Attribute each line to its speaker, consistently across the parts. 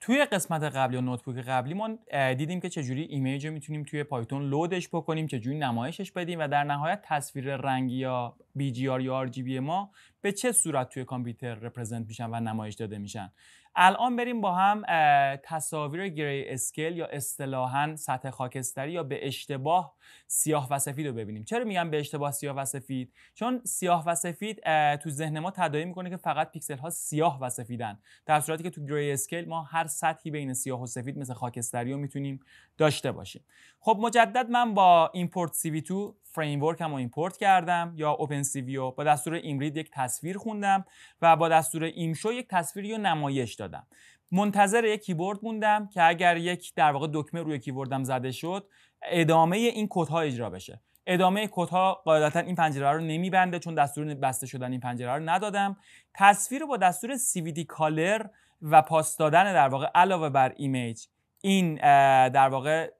Speaker 1: توی قسمت قبلی و نوتبوک قبلی ما دیدیم که چجوری ایمیج رو میتونیم توی پایتون لودش بکنیم چجوری نمایشش بدیم و در نهایت تصویر رنگی یا BGR یا RGB ما به چه صورت توی کامپیوتر رپرزنت میشن و نمایش داده میشن الان بریم با هم تصاویر گری اسکل یا اصطلاحا سطح خاکستری یا به اشتباه سیاه و سفید رو ببینیم چرا میگم به اشتباه سیاه و سفید چون سیاه و سفید تو ذهن ما تداعی میکنه که فقط پیکسل ها سیاه و سفیدن در صورتی که تو گری اسکل ما هر سطحی بین سیاه و سفید مثل خاکستری رو میتونیم داشته باشیم خب مجدد من با ایمپورت سی 2 فریم ورک هم رو ایمپورت کردم یا اوپن سی ویو با دستور ایمرید یک تصویر خوندم و با دستور ایمشو یک تصویری رو نمایش دادم منتظر یک کیبورد موندم که اگر یک در واقع دکمه روی کیبوردم زده شد ادامه این کدها اجرا بشه ادامه کدها قاعدتا این پنجره رو نمیبنده چون دستور بسته شدن این پنجره رو ندادم تصویر رو با دستور دی کالر و پاس دادن در واقع علاوه بر ایمیج این در واقع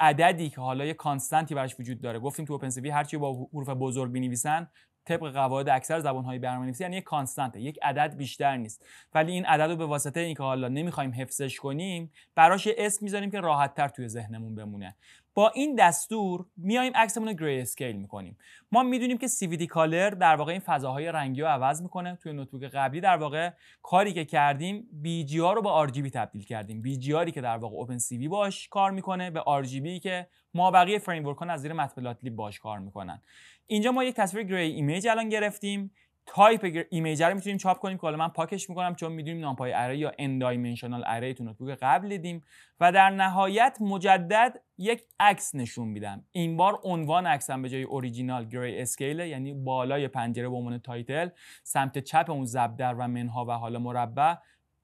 Speaker 1: عددی که حالا یک کانستنتی براش وجود داره گفتیم تو اوپن سی هرچی با حروف بزرگ بنویسن طبق قواعد اکثر زبان‌های برنامه‌نویسی یعنی یک کانستنته یک عدد بیشتر نیست ولی این عدد رو به واسطه اینکه حالا نمیخوایم حفظش کنیم براش اسم میذاریم که راحتتر توی ذهنمون بمونه با این دستور میایم عکسمون رو گری اسکیل میکنیم ما میدونیم که سی کالر در واقع این فضاهای رنگی رو عوض میکنه توی نوتبوک قبلی در واقع کاری که کردیم بی جی رو به آر تبدیل کردیم بی جی که در واقع اوپن سی وی باش کار میکنه به آر که ما بقیه فریم ورک از زیر متن لی باش کار میکنن اینجا ما یک تصویر گری ایمیج الان گرفتیم تایپ ایمیج رو میتونیم چاپ کنیم که حالا من پاکش میکنم چون میدونیم نامپای اره یا ان دایمنشنال اره تو نوتبوک قبل دیدیم و در نهایت مجدد یک عکس نشون میدم این بار عنوان عکسم به جای اوریجینال گری اسکیل یعنی بالای پنجره به عنوان تایتل سمت چپ اون زبدر و منها و حالا مربع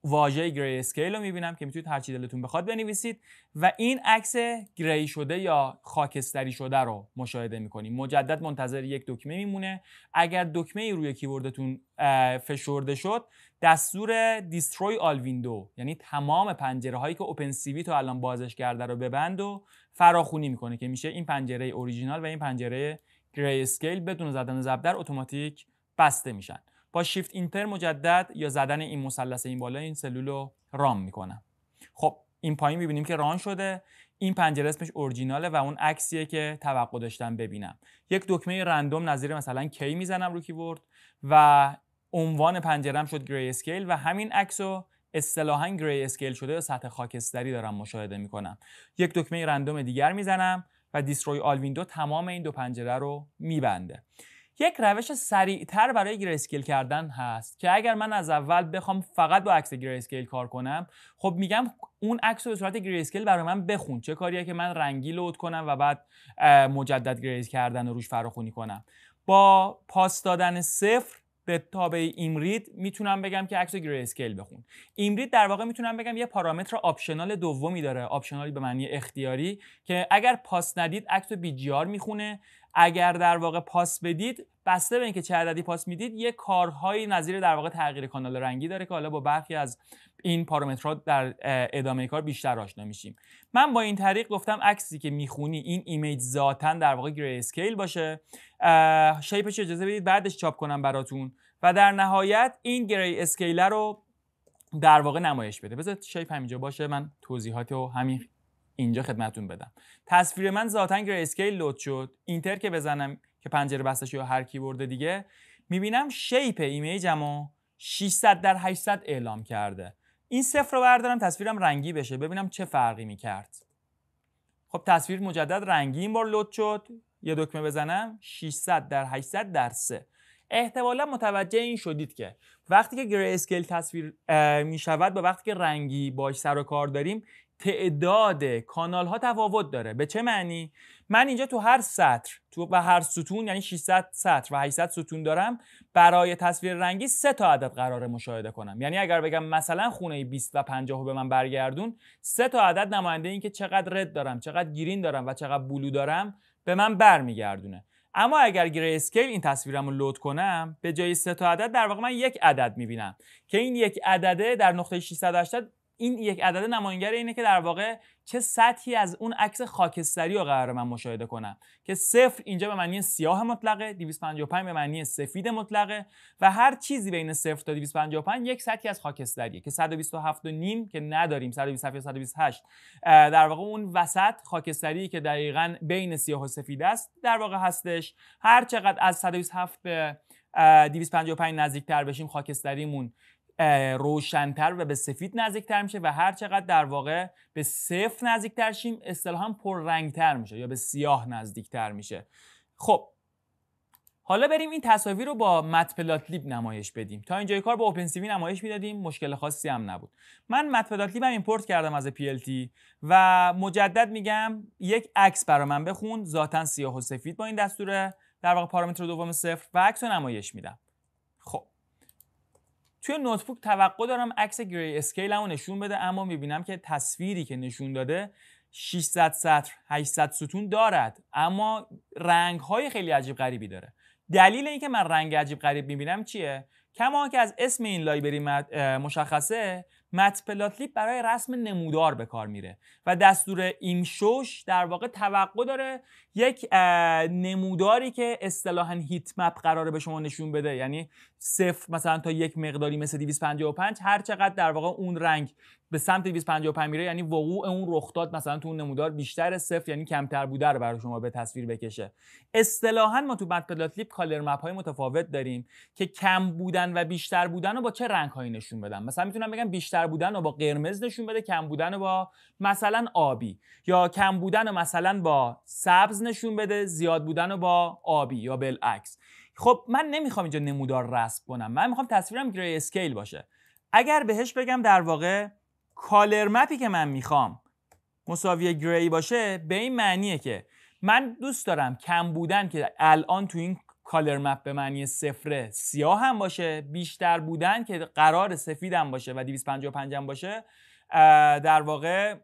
Speaker 1: واژه گری اسکیل رو میبینم که میتونید هرچی دلتون بخواد بنویسید و این عکس گری شده یا خاکستری شده رو مشاهده میکنیم مجدد منتظر یک دکمه میمونه اگر دکمه ای روی کیبوردتون فشرده شد دستور دیستروی آل ویندو یعنی تمام پنجره هایی که اوپن سی تو الان بازش کرده رو ببند و فراخونی میکنه که میشه این پنجره اوریجینال و این پنجره گری اسکیل بدون زدن زبدر اتوماتیک بسته میشن با شیفت اینتر مجدد یا زدن این مثلث این بالا این سلول رو رام میکنم خب این پایین میبینیم که ران شده این پنجره اسمش اورجیناله و اون عکسیه که توقع داشتم ببینم یک دکمه رندوم نظیر مثلا کی میزنم رو کیبورد و عنوان پنجرم شد گری اسکیل و همین عکس رو اصطلاحا گری اسکیل شده یا سطح خاکستری دارم مشاهده میکنم یک دکمه رندوم دیگر میزنم و دیستروی آل ویندو تمام این دو پنجره رو میبنده یک روش سریعتر برای گریسکیل کردن هست که اگر من از اول بخوام فقط با عکس گریسکیل کار کنم خب میگم اون عکس رو به صورت گریسکیل برای من بخون چه کاریه که من رنگی لود کنم و بعد مجدد گریز کردن و روش فراخونی کنم با پاس دادن صفر به تابع ایمرید میتونم بگم که عکس گری اسکیل بخون ایمرید در واقع میتونم بگم یه پارامتر آپشنال دومی داره آپشنالی به معنی اختیاری که اگر پاس ندید عکس بی جی آر میخونه اگر در واقع پاس بدید بسته به اینکه چه عددی پاس میدید یه کارهایی نظیر در واقع تغییر کانال رنگی داره که حالا با برخی از این پارامترها در ادامه کار بیشتر آشنا میشیم من با این طریق گفتم عکسی که میخونی این ایمیج ذاتا در واقع گری اسکیل باشه شیپش اجازه بدید بعدش چاپ کنم براتون و در نهایت این گری اسکیل رو در واقع نمایش بده بذار شیپ همینجا باشه من توضیحات رو همین اینجا خدمتون بدم تصویر من ذاتا گری اسکیل لود شد اینتر که بزنم که پنجره بستش یا هر کیبورد دیگه میبینم شیپ ایمیجمو 600 در 800 اعلام کرده این صفر رو بردارم تصویرم رنگی بشه ببینم چه فرقی میکرد خب تصویر مجدد رنگی این بار لود شد یه دکمه بزنم 600 در 800 در 3 احتمالا متوجه این شدید که وقتی که گری اسکیل تصویر میشود شود و وقتی که رنگی باش سر و کار داریم تعداد کانال ها تفاوت داره به چه معنی من اینجا تو هر سطر تو و هر ستون یعنی 600 سطر و 800 ستون دارم برای تصویر رنگی سه تا عدد قرار مشاهده کنم یعنی اگر بگم مثلا خونه 20 و 50 به من برگردون سه تا عدد نماینده این که چقدر رد دارم چقدر گرین دارم و چقدر بلو دارم به من برمیگردونه اما اگر گری اسکیل این تصویرم رو لود کنم به جای سه تا عدد در واقع من یک عدد میبینم که این یک عدده در نقطه 680 این یک عدد نمایانگر اینه که در واقع چه سطحی از اون عکس خاکستری رو قرار من مشاهده کنم که صفر اینجا به معنی سیاه مطلقه 255 به معنی سفید مطلقه و هر چیزی بین صفر تا 255 یک سطحی از خاکستریه که 127 و نیم که نداریم 127 128 در واقع اون وسط خاکستری که دقیقا بین سیاه و سفید است در واقع هستش هر چقدر از 127 به 255 نزدیکتر بشیم خاکستریمون روشنتر و به سفید نزدیکتر میشه و هر چقدر در واقع به صفر نزدیکتر شیم اصطلاحا پررنگتر میشه یا به سیاه نزدیکتر میشه خب حالا بریم این تصاویر رو با متپلاتلیب نمایش بدیم تا اینجای کار با اوپن نمایش میدادیم مشکل خاصی هم نبود من متپلاتلیب هم ایمپورت کردم از PLT و مجدد میگم یک عکس برای من بخون ذاتا سیاه و سفید با این دستور در واقع پارامتر دوم صفر و عکس رو نمایش میدم توی نوتبوک توقع دارم عکس گری رو نشون بده اما میبینم که تصویری که نشون داده 600 سطر 800 ستون دارد اما رنگ های خیلی عجیب غریبی داره دلیل اینکه من رنگ عجیب غریب میبینم چیه کما که از اسم این لایبری مشخصه مت برای رسم نمودار به کار میره و دستور شوش در واقع توقع داره یک نموداری که اصطلاحا هیت مپ قراره به شما نشون بده یعنی صفر مثلا تا یک مقداری مثل 255 هر چقدر در واقع اون رنگ به سمت 255 میره یعنی وقوع اون رخداد مثلا تو اون نمودار بیشتر صفر یعنی کمتر بوده رو برای شما به تصویر بکشه اصطلاحا ما تو مت پلاتلیپ کالر مپ های متفاوت داریم که کم بودن و بیشتر بودن رو با چه رنگ هایی نشون بدم مثلا میتونم بگم بیشتر بودن و با قرمز نشون بده کم بودن و با مثلا آبی یا کم بودن و مثلا با سبز نشون بده زیاد بودن و با آبی یا بالعکس خب من نمیخوام اینجا نمودار رسم کنم من میخوام تصویرم گری اسکیل باشه اگر بهش بگم در واقع کالر مپی که من میخوام مساوی گری باشه به این معنیه که من دوست دارم کم بودن که الان تو این کالر مپ به معنی صفر سیاه هم باشه بیشتر بودن که قرار سفید هم باشه و 255 هم باشه در واقع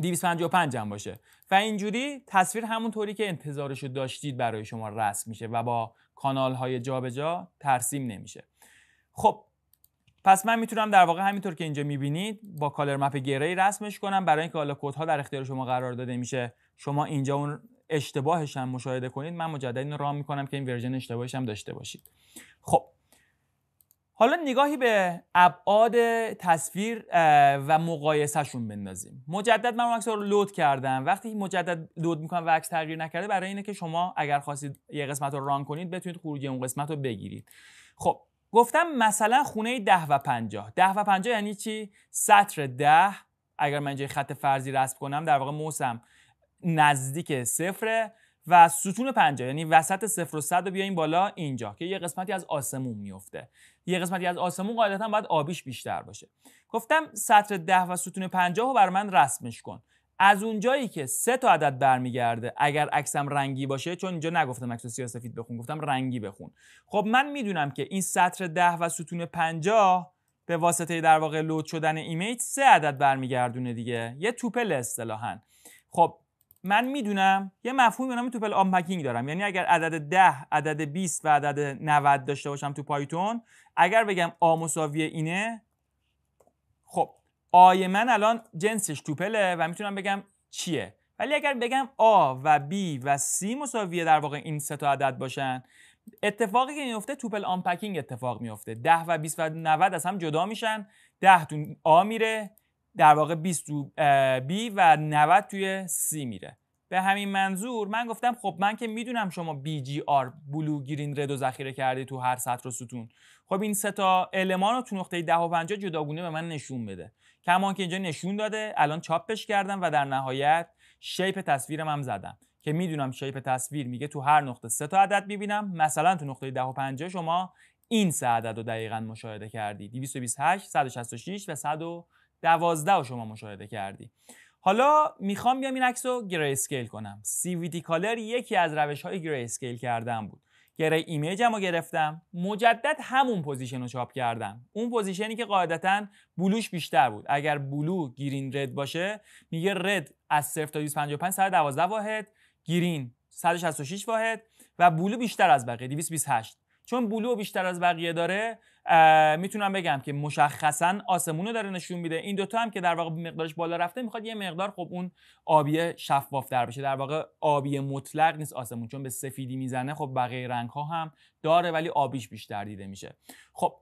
Speaker 1: 255 هم باشه و اینجوری تصویر همون طوری که انتظارش رو داشتید برای شما رسم میشه و با کانال های جابجا ترسیم نمیشه خب پس من میتونم در واقع همینطور که اینجا میبینید با کالر مپ گری رسمش کنم برای اینکه حالا ها در اختیار شما قرار داده میشه شما اینجا اون اشتباهش هم مشاهده کنید من مجدد این رام میکنم که این ورژن اشتباهش هم داشته باشید خب حالا نگاهی به ابعاد تصویر و مقایسهشون بندازیم مجدد من عکس رو لود کردم وقتی مجدد لود میکنم و عکس تغییر نکرده برای اینه که شما اگر خواستید یه قسمت رو ران کنید بتونید خروجی اون قسمت رو بگیرید خب گفتم مثلا خونه 10 و 50 10 و 50 یعنی چی سطر 10 اگر من جای خط فرضی رسم کنم در واقع موسم نزدیک صفره و ستون پنجه یعنی وسط صفر و صد رو بیایم بالا اینجا که یه قسمتی از آسمون میفته یه قسمتی از آسمون قاعدتا باید آبیش بیشتر باشه گفتم سطر ده و ستون پنجاه رو بر من رسمش کن از اونجایی که سه تا عدد برمیگرده اگر عکسم رنگی باشه چون اینجا نگفتم عکس سیاسفید بخون گفتم رنگی بخون خب من میدونم که این سطر ده و ستون پنجاه به واسطه در واقع لود شدن ایمیج سه عدد برمیگردونه دیگه یه توپل اصطلاحا خب من میدونم یه مفهومی به توپل آنپکینگ دارم یعنی اگر عدد 10 عدد 20 و عدد 90 داشته باشم تو پایتون اگر بگم آ مساوی اینه خب آی من الان جنسش توپله و میتونم بگم چیه ولی اگر بگم آ و B و C مساویه در واقع این سه تا عدد باشن اتفاقی که میفته توپل آنپکینگ اتفاق میفته 10 و 20 و 90 از هم جدا میشن 10 تو آ میره در واقع 20 تو B و 90 توی C میره به همین منظور من گفتم خب من که میدونم شما BGR بلو گرین ردو ذخیره کردی تو هر سطر و ستون خب این سه تا المان رو تو نقطه 10 و 50 جداگونه به من نشون بده کمان که اینجا نشون داده الان چاپش کردم و در نهایت شیپ تصویرم هم زدم که میدونم شیپ تصویر میگه تو هر نقطه سه تا عدد میبینم مثلا تو نقطه 10 و 50 شما این سه عدد رو دقیقا مشاهده کردی 228 166 و 100 دوازده رو شما مشاهده کردی حالا میخوام بیام این عکس رو گری اسکیل کنم سی وی دی کالر یکی از روش های گری اسکیل کردن بود گری ایمیج رو گرفتم مجدد همون پوزیشن رو چاپ کردم اون پوزیشنی که قاعدتا بلوش بیشتر بود اگر بلو گرین رد باشه میگه رد از صرف تا 255 112 واحد گرین 166 واحد و بلو بیشتر از بقیه 228 چون بلو بیشتر از بقیه داره میتونم بگم که مشخصا آسمون رو داره نشون میده این دوتا هم که در واقع مقدارش بالا رفته میخواد یه مقدار خب اون آبی شفاف در بشه در واقع آبی مطلق نیست آسمون چون به سفیدی میزنه خب بقیه رنگ ها هم داره ولی آبیش بیشتر دیده میشه خب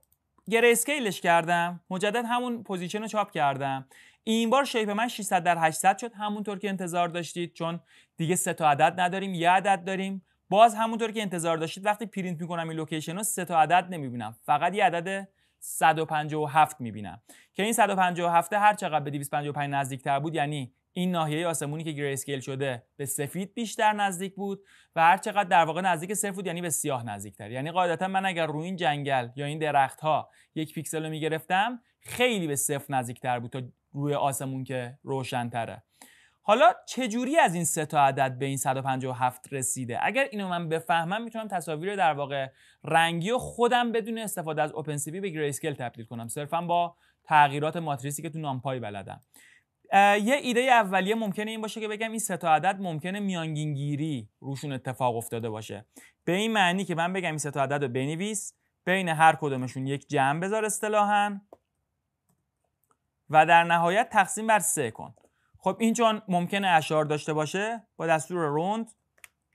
Speaker 1: گره اسکیلش کردم مجدد همون پوزیشن رو چاپ کردم این بار شیپ من 600 در 800 شد همونطور که انتظار داشتید چون دیگه سه تا عدد نداریم یه عدد داریم باز همونطور که انتظار داشتید وقتی پرینت میکنم این لوکیشن رو سه تا عدد نمیبینم فقط یه عدد 157 میبینم که این 157 هر چقدر به 255 نزدیکتر بود یعنی این ناحیه آسمونی که گری اسکیل شده به سفید بیشتر نزدیک بود و هر چقدر در واقع نزدیک صفر بود یعنی به سیاه نزدیکتر یعنی قاعدتا من اگر روی این جنگل یا این درخت ها یک پیکسل رو میگرفتم خیلی به صفر نزدیکتر بود تا روی آسمون که روشنتره حالا چجوری از این سه تا عدد به این 157 رسیده اگر اینو من بفهمم میتونم تصاویر در واقع رنگی و خودم بدون استفاده از اوپن سی به اسکیل تبدیل کنم صرفا با تغییرات ماتریسی که تو نامپای بلدم یه ایده اولیه ممکنه این باشه که بگم این سه تا عدد ممکنه میانگینگیری روشون اتفاق افتاده باشه به این معنی که من بگم این سه تا عدد رو بنویس بین هر کدومشون یک جمع بذار اصطلاحا و در نهایت تقسیم بر سه کن خب این چون ممکنه اشار داشته باشه با دستور روند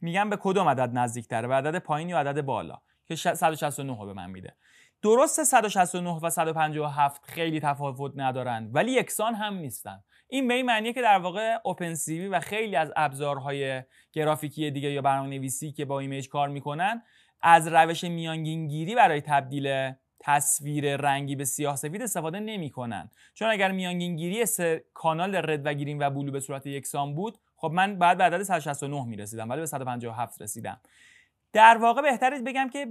Speaker 1: میگم به کدوم عدد نزدیکتره به عدد پایین یا عدد بالا که 169 به من میده درست 169 و 157 خیلی تفاوت ندارن ولی یکسان هم نیستن این به این معنیه که در واقع اوپن سی و خیلی از ابزارهای گرافیکی دیگه یا برنامه‌نویسی که با ایمیج کار میکنن از روش گیری برای تبدیل تصویر رنگی به سیاه سفید استفاده نمیکنن چون اگر میانگینگیری کانال رد و گرین و بلو به صورت یکسان بود خب من بعد به عدد 169 رسیدم، ولی به 157 رسیدم در واقع بهتره بگم که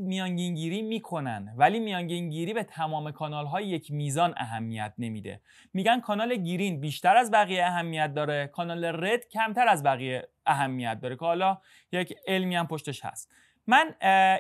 Speaker 1: گیری میکنن ولی گیری به تمام کانال یک میزان اهمیت نمیده میگن کانال گیرین بیشتر از بقیه اهمیت داره کانال رد کمتر از بقیه اهمیت داره که حالا یک علمی هم پشتش هست من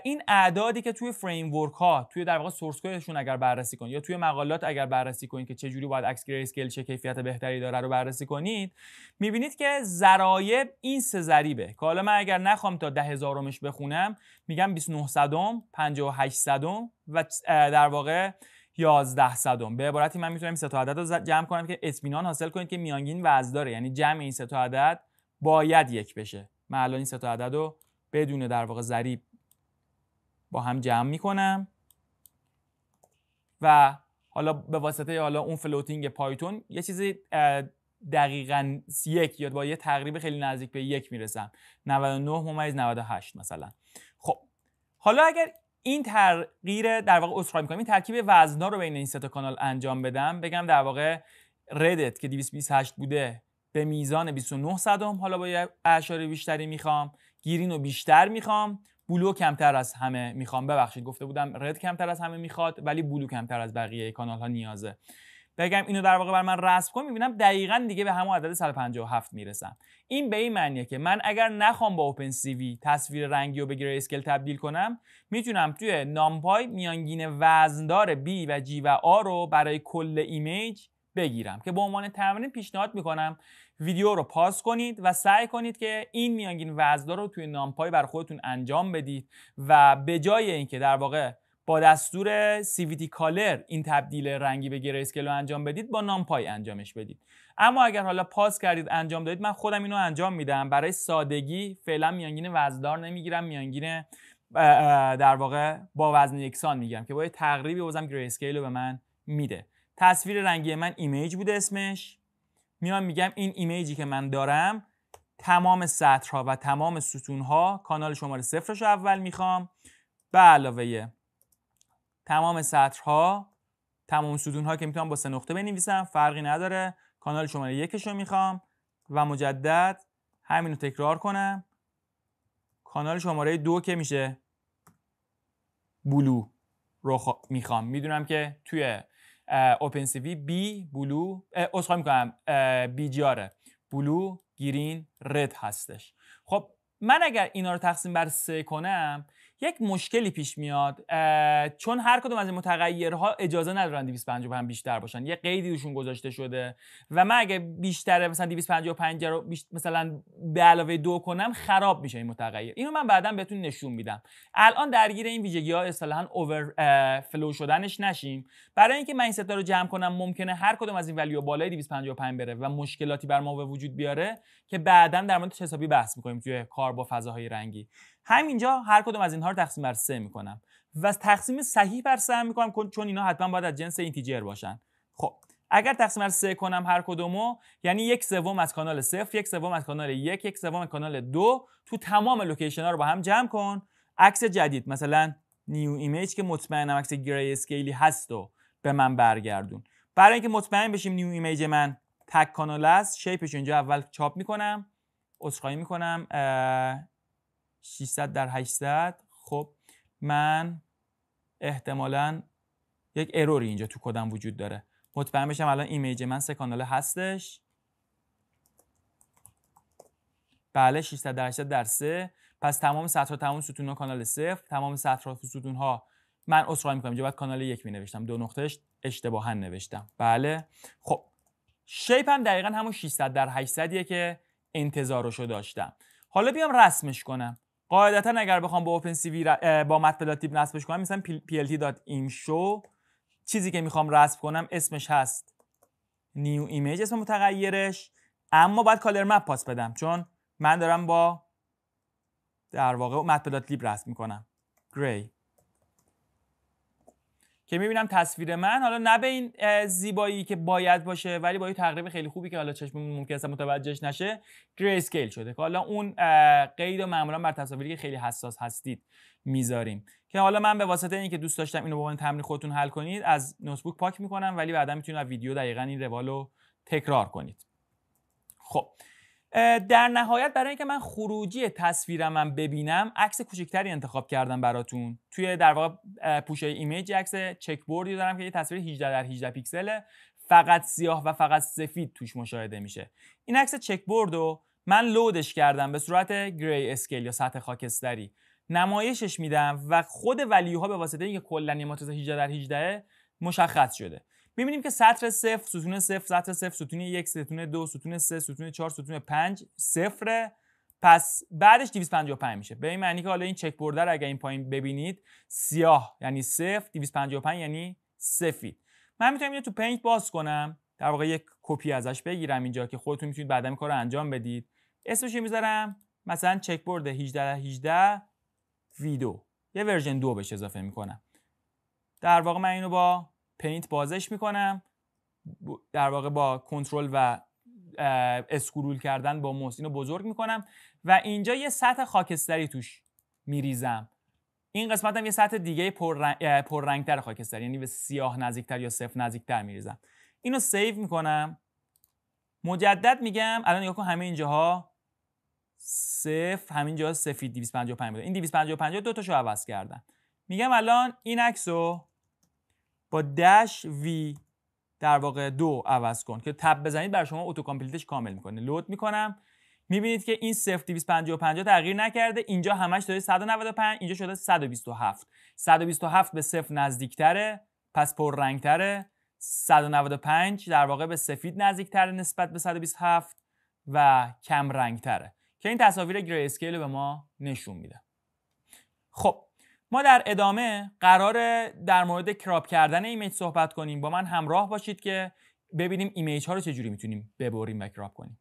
Speaker 1: این اعدادی که توی فریم ورک ها توی در واقع سورس کدشون اگر بررسی کنید یا توی مقالات اگر بررسی کنید که چه جوری باید عکس گری اسکیل چه کیفیت بهتری داره رو بررسی کنید میبینید که ضرایب این سه ذریبه که حالا من اگر نخوام تا ده هزارمش بخونم میگم 29 صدم 58 صدم و در واقع 11 صدم به عبارتی من میتونم این سه تا عدد رو جمع کنم که اطمینان حاصل کنید که میانگین وزن داره یعنی جمع این سه تا عدد باید یک بشه من الان این سه تا عدد رو بدون در واقع ضریب با هم جمع میکنم و حالا به واسطه حالا اون فلوتینگ پایتون یه چیزی دقیقا یک یا با یه تقریب خیلی نزدیک به یک میرسم 99 ممیز 98 مثلا خب حالا اگر این تغییر در واقع می میکنم این ترکیب وزنا رو بین این سه تا کانال انجام بدم بگم در واقع ردت که 228 بوده به میزان 29 صدم حالا با یه اشاره بیشتری میخوام گیرین رو بیشتر میخوام بلو کمتر از همه میخوام ببخشید گفته بودم رد کمتر از همه میخواد ولی بلو کمتر از بقیه کانال ها نیازه بگم اینو در واقع بر من رسم کنم میبینم دقیقا دیگه به همون عدد 157 میرسم این به این معنیه که من اگر نخوام با اوپن سی وی تصویر رنگی رو به گری اسکیل تبدیل کنم میتونم توی نامپای میانگین وزندار بی و جی و آ رو برای کل ایمیج بگیرم که به عنوان تمرین پیشنهاد میکنم ویدیو رو پاس کنید و سعی کنید که این میانگین وزدار رو توی نامپای بر خودتون انجام بدید و به جای اینکه در واقع با دستور سیویتی کالر این تبدیل رنگی به گریسکل رو انجام بدید با نامپای انجامش بدید اما اگر حالا پاس کردید انجام دادید من خودم اینو انجام میدم برای سادگی فعلا میانگین وزدار نمیگیرم میانگین در واقع با وزن یکسان میگم که با تقریبی بازم گریسکیل رو به من میده تصویر رنگی من ایمیج بود اسمش میام میگم این ایمیجی که من دارم تمام سطرها و تمام ستونها کانال شماره صفرش اول میخوام به علاوه تمام سطرها تمام ستونها که میتونم با سه نقطه بنویسم فرقی نداره کانال شماره یکش رو میخوام و مجدد همین رو تکرار کنم کانال شماره دو که میشه بلو رو میخوام میدونم که توی اوپن سی وی بی بلو عذرخواهی میکنم بی جاره بلو گرین رد هستش خب من اگر اینا رو تقسیم بر سه کنم یک مشکلی پیش میاد چون هر کدوم از این متغیرها اجازه ندارن 255 بیشتر باشن یه قیدی روشون گذاشته شده و من اگه بیشتر مثلا 255 رو مثلا به علاوه دو کنم خراب میشه این متغیر اینو من بعدا بهتون نشون میدم الان درگیر این ویژگی ها اصطلاحا اوور فلو شدنش نشیم برای اینکه من این ستا رو جمع کنم ممکنه هر کدوم از این ولیو بالای 255 بره و مشکلاتی بر ما به وجود بیاره که بعدا در مورد حسابی بحث میکنیم توی کار با فضاهای رنگی همینجا هر کدوم از اینها رو تقسیم بر سه میکنم و تقسیم صحیح بر سه میکنم چون اینا حتما باید از جنس اینتیجر باشن خب اگر تقسیم بر سه کنم هر کدومو یعنی یک سوم از کانال صفر یک سوم از کانال یک یک سوم از کانال دو تو تمام لوکیشن ها رو با هم جمع کن عکس جدید مثلا نیو ایمیج که مطمئنم عکس گری هست و به من برگردون برای اینکه مطمئن بشیم نیو ایمیج من تک کانال است شیپش اینجا اول چاپ میکنم عذرخواهی میکنم 600 در 800 خب من احتمالا یک اروری اینجا تو کدم وجود داره مطمئن بشم الان ایمیج من سه کاناله هستش بله 600 در 800 در 3 پس تمام سطرها تمام ستون ها کانال صفر تمام سطرها ستون ها من می میکنم اینجا باید کانال یک می نوشتم دو نقطه اشتباها نوشتم بله خب شیپ هم دقیقا همون 600 در 800 که انتظارشو داشتم حالا بیام رسمش کنم قاعدتا اگر بخوام با اوپن سی وی با مت نصبش کنم مثلا plt.imshow چیزی که میخوام رسم کنم اسمش هست نیو ایمیج اسم متغیرش اما باید کالر مپ پاس بدم چون من دارم با در واقع مت رسم میکنم گری که میبینم تصویر من حالا نه به این زیبایی که باید باشه ولی با یه تقریب خیلی خوبی که حالا چشم ممکن است متوجهش نشه گری اسکیل شده که حالا اون قید و معمولا بر تصاویری که خیلی حساس هستید میذاریم که حالا من به واسطه اینکه دوست داشتم اینو با تمرین خودتون حل کنید از نوتبوک پاک میکنم ولی بعدا میتونید از ویدیو دقیقا این روال رو تکرار کنید خب در نهایت برای اینکه من خروجی تصویرم من ببینم عکس کوچکتری انتخاب کردم براتون توی در واقع پوشه ایمیج عکس چک بوردی دارم که یه تصویر 18 در 18 پیکسله فقط سیاه و فقط سفید توش مشاهده میشه این عکس چک بورد رو من لودش کردم به صورت گری اسکیل یا سطح خاکستری نمایشش میدم و خود ولیوها به واسطه اینکه کلا نیماتوز 18 در 18 مشخص شده میبینیم که سطر صفر ستون صفر سطر صفر ستون یک ستون دو ستون سه ستون چهار ستون پنج صفره پس بعدش 255 میشه به این معنی که حالا این چک بردر اگر این پایین ببینید سیاه یعنی صفر 255 یعنی سفید من میتونم اینو تو پینت باز کنم در واقع یک کپی ازش بگیرم اینجا که خودتون میتونید بعدا این کارو انجام بدید اسمش میذارم مثلا چک برد 18 18 ویدو یه ورژن دو بهش اضافه میکنم در واقع من اینو با پینت بازش میکنم در واقع با کنترل و اسکرول کردن با موس اینو بزرگ میکنم و اینجا یه سطح خاکستری توش میریزم این قسمت هم یه سطح دیگه پررنگتر رنگ، خاکستری یعنی به سیاه نزدیکتر یا صفر نزدیکتر میریزم اینو سیو میکنم مجدد میگم الان نگاه کن همه اینجاها صفر همین سفید 255 بود این 255 دو تاشو عوض کردم میگم الان این عکسو با دش وی در واقع دو عوض کن که تب بزنید بر شما اتو کامپلیتش کامل میکنه لود میکنم میبینید که این 0 255 تغییر نکرده اینجا همش داره 195 اینجا شده 127 127 به صفر نزدیکتره پس رنگتره 195 در واقع به سفید نزدیکتره نسبت به 127 و کم رنگتره که این تصاویر گری اسکیل به ما نشون میده خب ما در ادامه قرار در مورد کراپ کردن ایمیج صحبت کنیم با من همراه باشید که ببینیم ایمیج ها رو چجوری میتونیم ببریم و کراپ کنیم